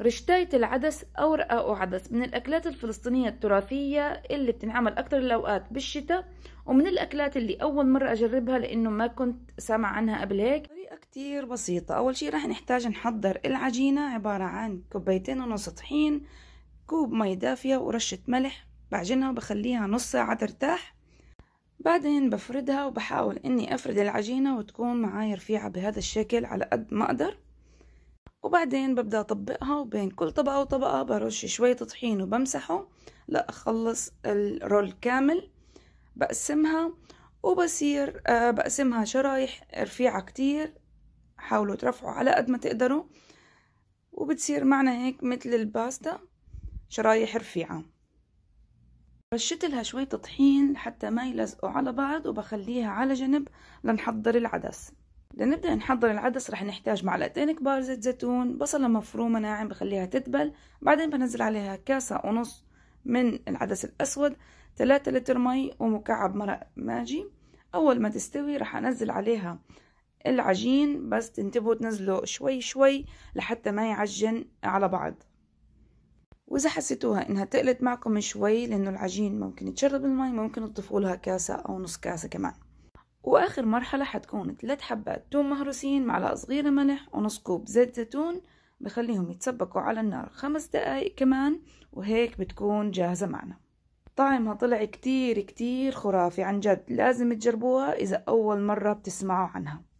رشتاية العدس أو رقاق عدس من الأكلات الفلسطينية التراثية اللي بتنعمل أكتر الأوقات بالشتاء ومن الأكلات اللي أول مرة أجربها لأنه ما كنت سامع عنها قبل هيك طريقة كتير بسيطة أول شي رح نحتاج نحضر العجينة عبارة عن كوبايتين ونص طحين كوب مي دافية ورشة ملح بعجنها وبخليها نص ساعة ترتاح بعدين بفردها وبحاول اني افرد العجينة وتكون معاي رفيعة بهذا الشكل على قد ما اقدر وبعدين ببدأ أطبقها وبين كل طبقة وطبقة برش شوية طحين وبمسحه لأخلص الرول كامل بقسمها وبصير آه، بقسمها شرايح رفيعة كتير حاولوا ترفعوا على قد ما تقدروا وبتصير معنا هيك مثل الباستا شرايح رفيعة رشيت لها شوية طحين حتى ما يلزقوا على بعض وبخليها على جنب لنحضر العدس لنبدأ نحضر العدس راح نحتاج معلقتين كبار زيت زيتون بصلة مفرومة ناعم بخليها تدبل بعدين بنزل عليها كاسة ونص من العدس الأسود ثلاثة لتر مي ومكعب مرق ماجي أول ما تستوي راح أنزل عليها العجين بس تنتبهوا تنزلوا شوي شوي لحتى ما يعجن على بعض وإذا حسيتوها إنها تقلت معكم شوي لأنه العجين ممكن يتشرب المي ممكن تضيفوا لها كاسة أو نص كاسة كمان وآخر مرحلة حتكون ثلاث حبات ثوم مهروسين معلقة صغيرة ملح ونص كوب زيت زيتون بخليهم يتسبكوا على النار خمس دقايق كمان وهيك بتكون جاهزة معنا طعمها طلع كتير كتير خرافي عن جد لازم تجربوها إذا أول مرة بتسمعوا عنها